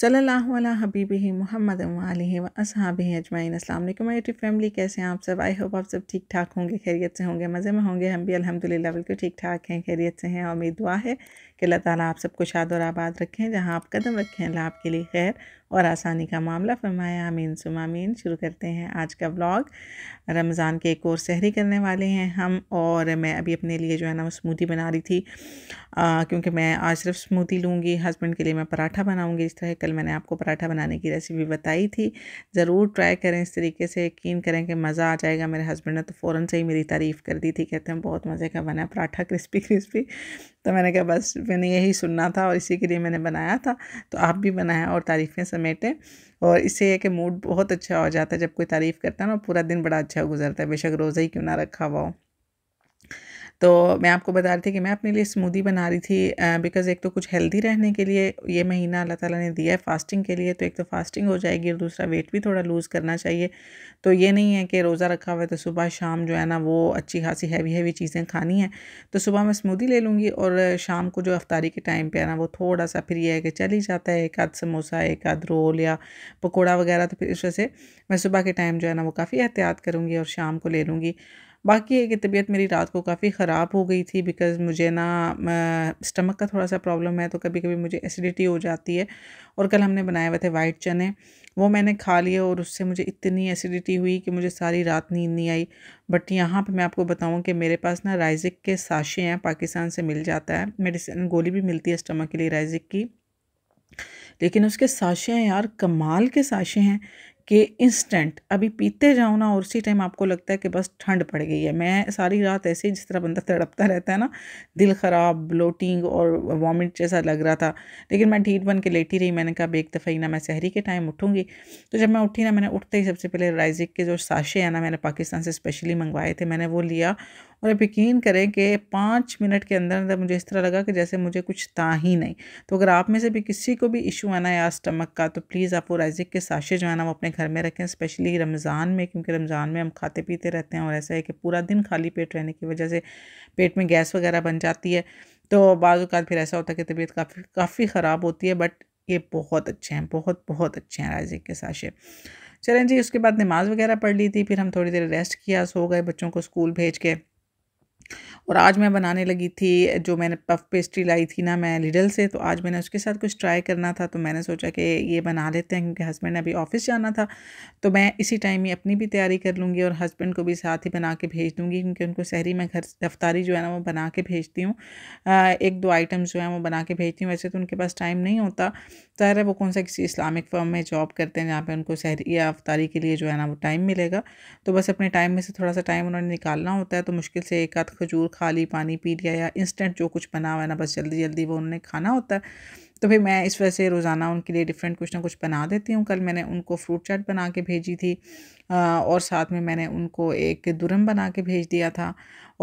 सल्ला हबीब मोहम्मद व असहाब अजमाइन अल्लाम फैमिली कैसे हैं आप सब आई होप आप सब ठीक ठाक होंगे खैरियत से होंगे मज़े में होंगे हम भी अल्हम्दुलिल्लाह बिल्कुल ठीक ठाक हैं खैरियत से हैं और मेरी दुआ है कि अल्लाह ताला आप सबको शाद और आबाद रखें जहाँ आप कदम रखें अल्लाह आपके लिए खैर और आसानी का मामला फरमाया आमीन सुम आमीन शुरू करते हैं आज का ब्लॉग रमज़ान के एक और सहरी करने वाले हैं हम और मैं अभी अपने लिए जो है ना स्मूदी बना रही थी क्योंकि मैं आज सिर्फ स्मूदी लूँगी हस्बैंड के लिए मैं पराठा बनाऊँगी इस तरह कल मैंने आपको पराठा बनाने की रेसिपी बताई थी ज़रूर ट्राई करें इस तरीके से यकीन करें कि मज़ा आ जाएगा मेरे हस्बैंड ने तो फ़ौरन से ही मेरी तारीफ़ कर दी थी कहते हैं बहुत मज़े का बना पराठा क्रिस्पी क्रिस्पी तो मैंने कहा बस मैंने यही सुनना था और इसी के लिए मैंने बनाया था तो आप भी बनाएं और तारीफ़ें समेटें और इससे यह कि मूड बहुत अच्छा हो जाता है जब कोई तारीफ़ करता है ना पूरा दिन बड़ा अच्छा गुजरता है बेशक रोज़ा ही क्यों ना रखा हुआ हो तो मैं आपको बता रही थी कि मैं अपने लिए स्मूदी बना रही थी बिकॉज़ एक तो कुछ हेल्दी रहने के लिए ये महीना अल्लाह ताला ने दिया है फास्टिंग के लिए तो एक तो फास्टिंग हो जाएगी और दूसरा वेट भी थोड़ा लूज़ करना चाहिए तो ये नहीं है कि रोज़ा रखा हुआ है तो सुबह शाम जो है ना वो अच्छी खासी हैवी हैवी चीज़ें खानी हैं तो सुबह मैं स्मूदी ले लूँगी और शाम को जो अफ्तारी के टाइम पर है ना वो थोड़ा सा फिर ये है कि चल ही जाता है एक आध समोसा एक आध रोल या पकौड़ा वगैरह तो फिर इस वजह से मैं सुबह के टाइम जो है ना वो काफ़ी एहतियात करूँगी और शाम को ले लूँगी बाकी है कि तबीयत मेरी रात को काफ़ी ख़राब हो गई थी बिकॉज़ मुझे ना स्टमक का थोड़ा सा प्रॉब्लम है तो कभी कभी मुझे एसिडिटी हो जाती है और कल हमने बनाए हुए थे वाइट चने वो मैंने खा लिए और उससे मुझे इतनी एसिडिटी हुई कि मुझे सारी रात नींद नहीं आई बट यहाँ पे मैं आपको बताऊँ कि मेरे पास ना राइजिक के साशे हैं पाकिस्तान से मिल जाता है मेडिसिन गोली भी मिलती है स्टमक के लिए राइजिक की लेकिन उसके साशे हैं यार कमाल के साशे हैं कि इंस्टेंट अभी पीते जाओ ना और उसी टाइम आपको लगता है कि बस ठंड पड़ गई है मैं सारी रात ऐसे ही जिस तरह बंदा तड़पता रहता है ना दिल ख़राब ब्लोटिंग और वॉमिट जैसा लग रहा था लेकिन मैं ढीठ बन के लेटी रही मैंने कहा एक दफ़ा ही ना मैं शहरी के टाइम उठूँगी तो जब मैं उठी ना मैंने उठते ही सबसे पहले राइजिक के जो साशे हैं ना मैंने पाकिस्तान से स्पेशली मंगवाए थे मैंने वो लिया और आप यकीन करें कि पाँच मिनट के अंदर अंदर मुझे इस तरह लगा कि जैसे मुझे कुछ था ही नहीं तो अगर आप में से भी किसी को भी इशू आना है आज स्टमक का तो प्लीज़ आप वो राइजिक के साशे जो है ना वो अपने घर में रखें स्पेशली रमज़ान में क्योंकि रमज़ान में हम खाते पीते रहते हैं और ऐसा है कि पूरा दिन खाली पेट रहने की वजह से पेट में गैस वगैरह बन जाती है तो बाज़ात फिर ऐसा होता है कि तबीयत काफ़ी काफ़ी ख़राब होती है बट ये बहुत अच्छे हैं बहुत बहुत अच्छे हैं राइजिक के साशे चलें जी उसके बाद नमाज़ वगैरह पढ़ ली थी फिर हम थोड़ी देर रेस्ट किया सो गए बच्चों को स्कूल भेज के और आज मैं बनाने लगी थी जो मैंने पफ पेस्ट्री लाई थी ना मैं लिडल से तो आज मैंने उसके साथ कुछ ट्राई करना था तो मैंने सोचा कि ये बना लेते हैं क्योंकि हस्बैंड ने अभी ऑफिस जाना था तो मैं इसी टाइम ही अपनी भी तैयारी कर लूँगी और हस्बैंड को भी साथ ही बना के भेज दूँगी क्योंकि उनको शहरी में घर रफ्तारी जो है ना वो बना के भेजती हूँ एक दो आइटम जो है वो बना के भेजती हूँ वैसे तो उनके पास टाइम नहीं होता ज़ाहिर है वो कौन सा किसी इस्लामिक फॉर्म में जॉब करते हैं जहाँ पर उनको शहरी या अफ्तारी के लिए जो है ना वो टाइम मिलेगा तो बस अपने टाइम में से थोड़ा सा टाइम उन्होंने निकालना होता है तो मुश्किल से एक आध खजूर खा ली पानी पी लिया या इंस्टेंट जो कुछ बना हुआ है ना बस जल्दी जल्दी वो उन्होंने खाना होता है तो फिर मैं इस वजह से रोज़ाना उनके लिए डिफरेंट कुछ ना कुछ बना देती हूँ कल मैंने उनको फ्रूट चाट बना के भेजी थी और साथ में मैंने उनको एक दुरम बना के भेज दिया था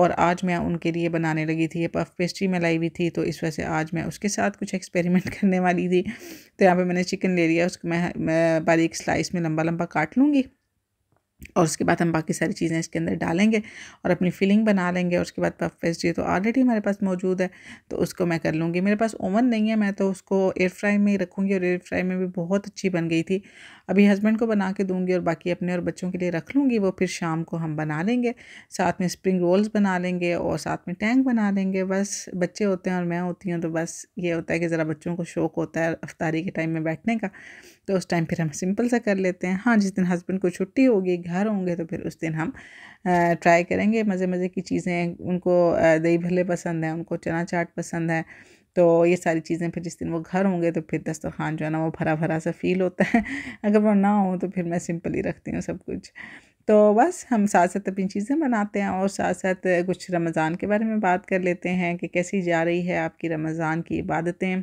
और आज मैं उनके लिए बनाने लगी थी ये पफ पेस्ट्री मैं लाई हुई थी तो इस वजह से आज मैं उसके साथ कुछ एक्सपेरिमेंट करने वाली थी तो यहाँ पे मैंने चिकन ले लिया उसको मैं, मैं बारीक स्लाइस में लंबा लंबा काट लूँगी और उसके बाद हम बाकी सारी चीज़ें इसके अंदर डालेंगे और अपनी फिलिंग बना लेंगे और उसके बाद पफ पेस्ट ये तो ऑलरेडी हमारे पास मौजूद है तो उसको मैं कर लूँगी मेरे पास ओवन नहीं है मैं तो उसको एयर फ्राई में रखूँगी और एयर फ्राई में भी बहुत अच्छी बन गई थी अभी हस्बैंड को बना के दूँगी और बाकी अपने और बच्चों के लिए रख लूँगी वो फिर शाम को हम बना लेंगे साथ में स्प्रिंग रोल्स बना लेंगे और साथ में टैंक बना लेंगे बस बच्चे होते हैं और मैं होती हूँ तो बस ये होता है कि ज़रा बच्चों को शौक़ होता है अफ्तारी के टाइम में बैठने का तो उस टाइम फिर हम सिंपल सा कर लेते हैं हाँ जिस दिन हस्बैंड को छुट्टी होगी घर होंगे तो फिर उस दिन हम ट्राई करेंगे मज़े मज़े की चीज़ें उनको दही भले पसंद है उनको चना चाट पसंद है तो ये सारी चीज़ें फिर जिस दिन वो घर होंगे तो फिर दस्तरखान जो है ना वो भरा भरा सा फील होता है अगर वो ना हो तो फिर मैं सिंपल ही रखती हूँ सब कुछ तो बस हम साथ साथ अपनी चीज़ें बनाते हैं और साथ साथ कुछ रमज़ान के बारे में बात कर लेते हैं कि कैसी जा रही है आपकी रमज़ान की इबादतें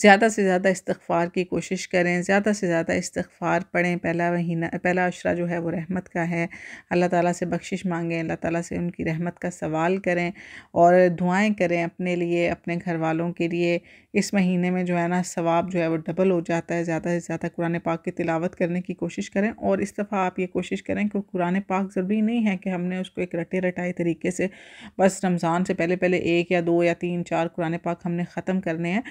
ज़्यादा से ज़्यादा इस्तफ़ार की कोशिश करें ज़्यादा से ज़्यादा इस्तफ़ार पढ़ें पहला महीना पहला अशरा जो है वो रहमत का है अल्लाह ताला से बख्शिश मांगें अल्लाह ताला से उनकी रहमत का सवाल करें और दुआएं करें अपने लिए अपने घर वालों के लिए इस महीने में जो है ना सवाब जो है वो डबल हो जाता है ज़्यादा से ज़्यादा कुरान पाक की तिलावत करने की कोशिश करें और इस दफ़ा आप ये कोशिश करें कि कुरान पाक ज़रूरी नहीं है कि हमने उसको एक रटे रटाए तरीके से बस रमज़ान से पहले पहले एक या दो या तीन चार कुरान पाक हमने ख़त्म करने हैं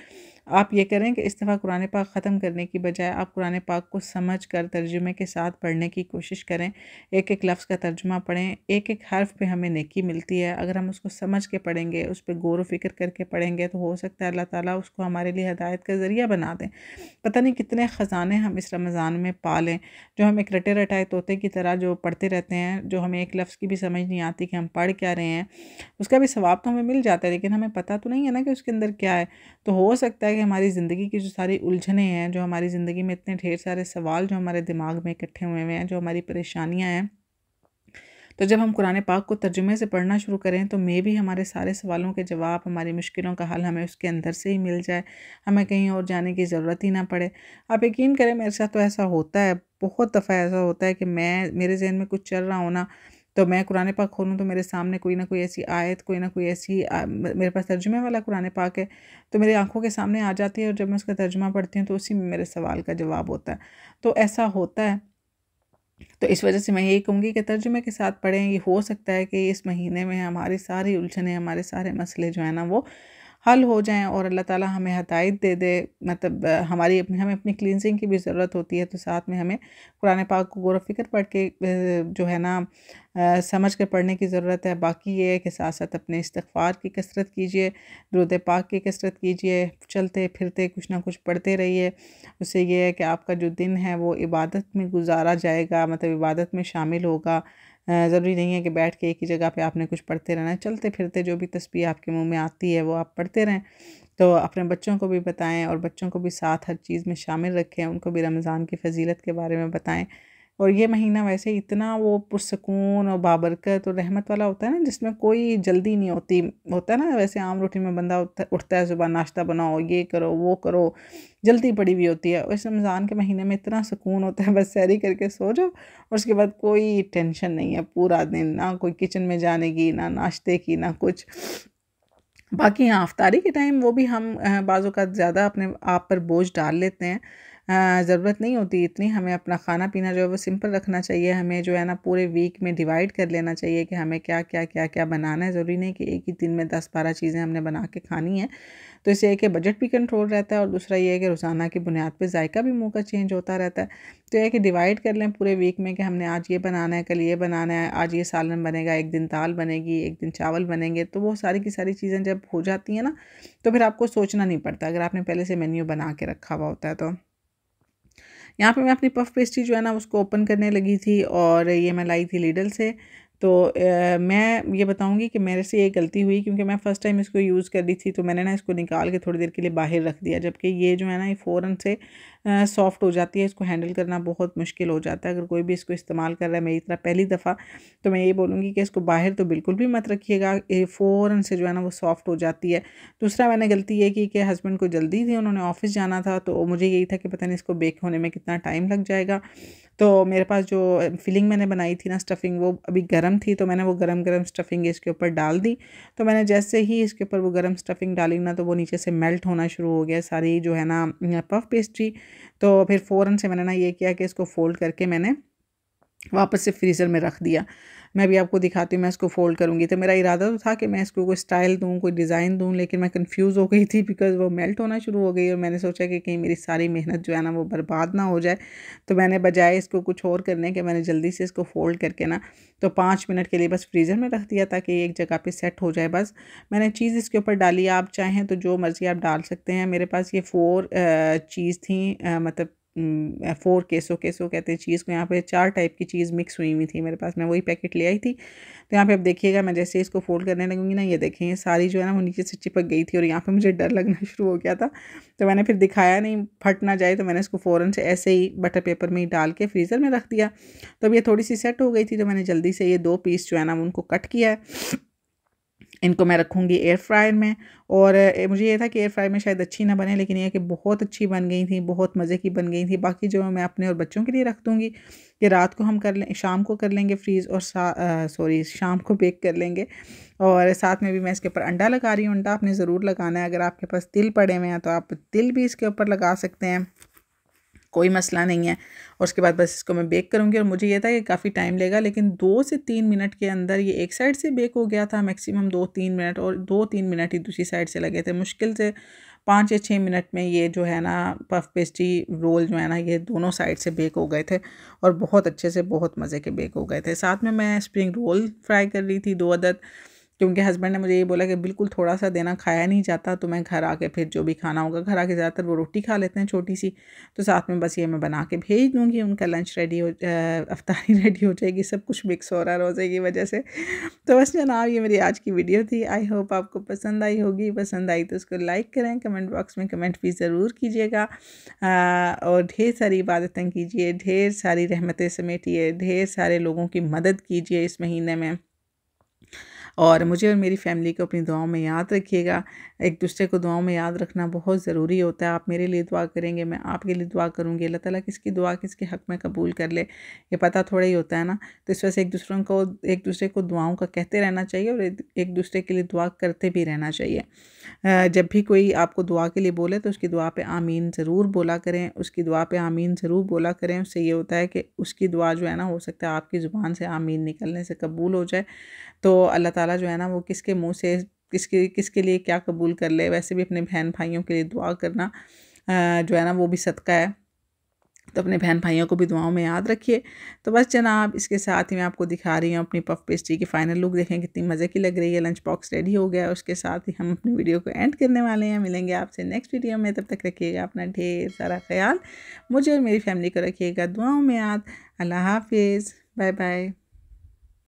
आप ये करें कि इस दफ़ा कुरान पाक ख़त्म करने की बजाय आप कुरान पाक को समझ कर तर्जुमे के साथ पढ़ने की कोशिश करें एक एक लफ्ज़ का तर्जुमा पढ़ें एक एक हर्फ पे हमें नेकी मिलती है अगर हम उसको समझ के पढ़ेंगे उस पर गौर व फिक्र करके पढ़ेंगे तो हो सकता है अल्लाह ताला उसको हमारे लिए हदायत का ज़रिया बना दें पता नहीं कितने ख़जाने हम इस रमज़ान में पा लें जो हम एक रटे रटाए तोते की तरह जो पढ़ते रहते हैं जो हमें एक लफ्ज़ की भी समझ नहीं आती कि हम पढ़ क्या रहे हैं उसका भी सवाब तो हमें मिल जाता है लेकिन हमें पता तो नहीं है ना कि उसके अंदर क्या है तो हो सकता है है कि हमारी ज़िंदगी की जो सारी उलझने हैं जो हमारी ज़िंदगी में इतने ढेर सारे सवाल जो हमारे दिमाग में इकट्ठे हुए हुए हैं जो हमारी परेशानियाँ हैं तो जब हम कुरान पाक को तर्जुमे से पढ़ना शुरू करें तो मे भी हमारे सारे सवालों के जवाब हमारी मुश्किलों का हल हमें उसके अंदर से ही मिल जाए हमें कहीं और जाने की ज़रूरत ही ना पड़े आप यकीन करें मेरे साथ तो ऐसा होता है बहुत दफ़ा ऐसा होता है कि मैं मेरे जहन में कुछ चल रहा हो ना तो मैं कुरान पाक खोलूँ तो मेरे सामने कोई ना कोई ऐसी आयत कोई ना कोई ऐसी आ, मेरे पास तर्जुमे वाला कुरान पाक है तो मेरी आंखों के सामने आ जाती है और जब मैं उसका तर्जुमा पढ़ती हूँ तो उसी में मेरे सवाल का जवाब होता है तो ऐसा होता है तो इस वजह से मैं यही कहूँगी कि तर्जुमे के साथ पढ़ें ये हो सकता है कि इस महीने में हमारी सारी उलझने हमारे सारे मसले जो है ना वो हल हो जाएँ और अल्लाह ताला हमें हदायत दे दे मतलब हमारी अपनी हमें अपनी क्लिनजिंग की भी ज़रूरत होती है तो साथ में हमें कुरान पाक को गौर फिक्र पढ़ के जो है ना समझ कर पढ़ने की ज़रूरत है बाकी ये है कि साथ साथ अपने इस्तफ़ार की कसरत कीजिए दरुद पाक की कसरत कीजिए चलते फिरते कुछ ना कुछ पढ़ते रहिए उससे यह है कि आपका जो दिन है वो इबादत में गुजारा जाएगा मतलब इबादत में शामिल होगा ज़रूरी नहीं है कि बैठ के एक ही जगह पे आपने कुछ पढ़ते रहना है चलते फिरते जो भी तस्वीर आपके मुंह में आती है वो आप पढ़ते रहें तो अपने बच्चों को भी बताएं और बच्चों को भी साथ हर चीज़ में शामिल रखें उनको भी रमज़ान की फजीलत के बारे में बताएं और ये महीना वैसे इतना वो पुरसकून और बाबरकत और रहमत वाला होता है ना जिसमें कोई जल्दी नहीं होती होता है ना वैसे आम रूटीन में बंदा उठता, उठता है सुबह नाश्ता बनाओ ये करो वो करो जल्दी पड़ी हुई होती है और इस रमज़ान के महीने में इतना सुकून होता है बस सैरी करके सो जाओ और उसके बाद कोई टेंशन नहीं है पूरा दिन ना कोई किचन में जाने की ना नाश्ते की ना कुछ बाकी हाँ अफ्तारी के टाइम वो भी हम बाज़ ज़्यादा अपने आप पर बोझ डाल लेते हैं हाँ, ज़रूरत नहीं होती इतनी हमें अपना खाना पीना जो है वो सिंपल रखना चाहिए हमें जो है ना पूरे वीक में डिवाइड कर लेना चाहिए कि हमें क्या क्या क्या क्या बनाना है ज़रूरी नहीं कि एक ही दिन में दस बारह चीज़ें हमने बना के खानी है तो इससे एक बजट भी कंट्रोल रहता है और दूसरा ये है कि रोज़ाना की बुनियाद पर जायका भी मुँह का चेंज होता रहता है तो यह कि डिवाइड कर लें पूरे वीक में कि हमने आज ये बनाना है कल ये बनाना है आज ये सालन बनेगा एक दिन दाल बनेगी एक दिन चावल बनेंगे तो वो सारी की सारी चीज़ें जब हो जाती हैं ना तो फिर आपको सोचना नहीं पड़ता अगर आपने पहले से मेन्यू बना के रखा हुआ होता है तो यहाँ पे मैं अपनी पफ पेस्ट्री जो है ना उसको ओपन करने लगी थी और ये मैं लाई थी लीडल से तो ए, मैं ये बताऊंगी कि मेरे से ये गलती हुई क्योंकि मैं फ़र्स्ट टाइम इसको यूज़ कर रही थी तो मैंने ना इसको निकाल के थोड़ी देर के लिए बाहर रख दिया जबकि ये जो है ना ये फ़ौरन से सॉफ्ट हो जाती है इसको हैंडल करना बहुत मुश्किल हो जाता है अगर कोई भी इसको इस्तेमाल कर रहा है मेरी तरह पहली दफ़ा तो मैं ये बोलूँगी कि इसको बाहर तो बिल्कुल भी मत रखिएगा फ़ौर से जो है ना वो सॉफ्ट हो जाती है दूसरा मैंने गलती ये की कि हस्बैंड को जल्दी थी उन्होंने ऑफिस जाना था तो मुझे यही था कि पता नहीं इसको बेक होने में कितना टाइम लग जाएगा तो मेरे पास जो फिलिंग मैंने बनाई थी ना स्टफिंग वो अभी गर्म थी तो मैंने वो गर्म गर्म स्टफिंग इसके ऊपर डाल दी तो मैंने जैसे ही इसके ऊपर वो गर्म स्टफिंग डाली ना तो वो नीचे से मेल्ट होना शुरू हो गया सारी जो है ना पफ पेस्ट्री तो फिर फ़ौरन से मैंने ना ये किया कि इसको फ़ोल्ड करके मैंने वापस से फ्रीज़र में रख दिया मैं भी आपको दिखाती हूँ मैं इसको फोल्ड करूँगी तो मेरा इरादा तो था कि मैं इसको कोई स्टाइल दूँ कोई डिज़ाइन दूँ लेकिन मैं कन्फ्यूज़ हो गई थी बिकॉज़ वो मेल्ट होना शुरू हो गई और मैंने सोचा कि कहीं मेरी सारी मेहनत जो है ना वो बर्बाद ना हो जाए तो मैंने बजाय इसको कुछ और करने के मैंने जल्दी से इसको फोल्ड करके ना तो पाँच मिनट के लिए बस फ्रीज़र में रख दिया ताकि एक जगह पर सेट हो जाए बस मैंने चीज़ इसके ऊपर डाली आप चाहें तो जो मर्ज़ी आप डाल सकते हैं मेरे पास ये फोर चीज़ थी मतलब फोर केसो केसो कहते हैं चीज़ को यहाँ पे चार टाइप की चीज़ मिक्स हुई हुई थी मेरे पास मैं वही पैकेट ले आई थी तो यहाँ पे आप देखिएगा मैं जैसे इसको फोल्ड करने लगूंगी ना ये देखें ये सारी जो है ना वो नीचे से चिपक गई थी और यहाँ पे मुझे डर लगना शुरू हो गया था तो मैंने फिर दिखाया नहीं फट ना जाए तो मैंने इसको फ़ौरन से ऐसे ही बटर पेपर में ही डाल के फ्रीज़र में रख दिया तो अब ये थोड़ी सी सेट हो गई थी तो मैंने जल्दी से ये दो पीस जो है ना उनको कट किया है इनको मैं रखूँगी एयर फ्रायर में और मुझे ये था कि एयर फ्रायर में शायद अच्छी ना बने लेकिन यह कि बहुत अच्छी बन गई थी बहुत मज़े की बन गई थी बाकी जो मैं अपने और बच्चों के लिए रख दूँगी कि रात को हम कर लें शाम को कर लेंगे फ्रीज़ और सॉरी शाम को बेक कर लेंगे और साथ में भी मैं इसके ऊपर अंडा लगा रही हूँ अंडा आपने ज़रूर लगाना है अगर आपके पास तिल पड़े हुए हैं तो आप तिल भी इसके ऊपर लगा सकते हैं कोई मसला नहीं है और उसके बाद बस इसको मैं बेक करूँगी और मुझे ये था कि काफ़ी टाइम लेगा लेकिन दो से तीन मिनट के अंदर ये एक साइड से बेक हो गया था मैक्सिमम दो तीन मिनट और दो तीन मिनट ही दूसरी साइड से लगे थे मुश्किल से पाँच या छः मिनट में ये जो है ना पफ पेस्ट्री रोल जो है ना ये दोनों साइड से बेक हो गए थे और बहुत अच्छे से बहुत मज़े के बेक हो गए थे साथ में मैं स्प्रिंग रोल फ्राई कर रही थी दो अदद क्योंकि हस्बैंड ने मुझे ये बोला कि बिल्कुल थोड़ा सा देना खाया नहीं जाता तो मैं घर आके फिर जो भी खाना होगा घर आके ज़्यादातर वो रोटी खा लेते हैं छोटी सी तो साथ में बस ये मैं बना के भेज दूँगी उनका लंच रेडी हो अफ्तारी रेडी हो जाएगी सब कुछ मिक्स हो रहा है रोज़े की वजह से तो बस जनाब ये मेरी आज की वीडियो थी आई होप आपको पसंद आई होगी पसंद आई तो उसको लाइक करें कमेंट बॉक्स में कमेंट भी ज़रूर कीजिएगा और ढेर सारी इबादतें कीजिए ढेर सारी रहमतें समेटिए ढेर सारे लोगों की मदद कीजिए इस महीने में और मुझे और मेरी फैमिली को अपनी दुआओं में याद रखिएगा एक दूसरे को दुआओं में याद रखना बहुत ज़रूरी होता है आप मेरे लिए दुआ करेंगे मैं आपके लिए दुआ करूँगी अल्लाह ताला किसकी दुआ किसके हक़ में कबूल कर ले ये पता थोड़ा ही होता है ना तो इस वजह से एक दूसरों को एक दूसरे को दुआओं का कहते रहना चाहिए और एक दूसरे के लिए दुआ करते भी रहना चाहिए जब भी कोई आपको दुआ के लिए बोले तो उसकी दुआ पे आमीन ज़रूर बोला करें उसकी दुआ पे आमीन ज़रूर बोला करें उससे ये होता है कि उसकी दुआ जो है ना हो सकता है आपकी ज़ुबान से आमीन निकलने से कबूल हो जाए तो अल्लाह ताला जो है ना वो किसके मुंह से किसके किसके लिए क्या कबूल कर ले वैसे भी अपने बहन भाइयों के लिए दुआ करना जो है ना वो भी सदका है तो अपने बहन भाइयों को भी दुआओं में याद रखिए तो बस जनाब इसके साथ ही मैं आपको दिखा रही हूँ अपनी पफ पेस्ट्री की फ़ाइनल लुक देखें कितनी मज़े की लग रही है लंच बॉक्स रेडी हो गया है उसके साथ ही हम अपनी वीडियो को एंड करने वाले हैं मिलेंगे आपसे नेक्स्ट वीडियो में तब तक रखिएगा अपना ढेर सारा ख्याल मुझे और मेरी फैमिली को रखिएगा दुआओं में याद अल्लाह हाफिज़ बाय बाय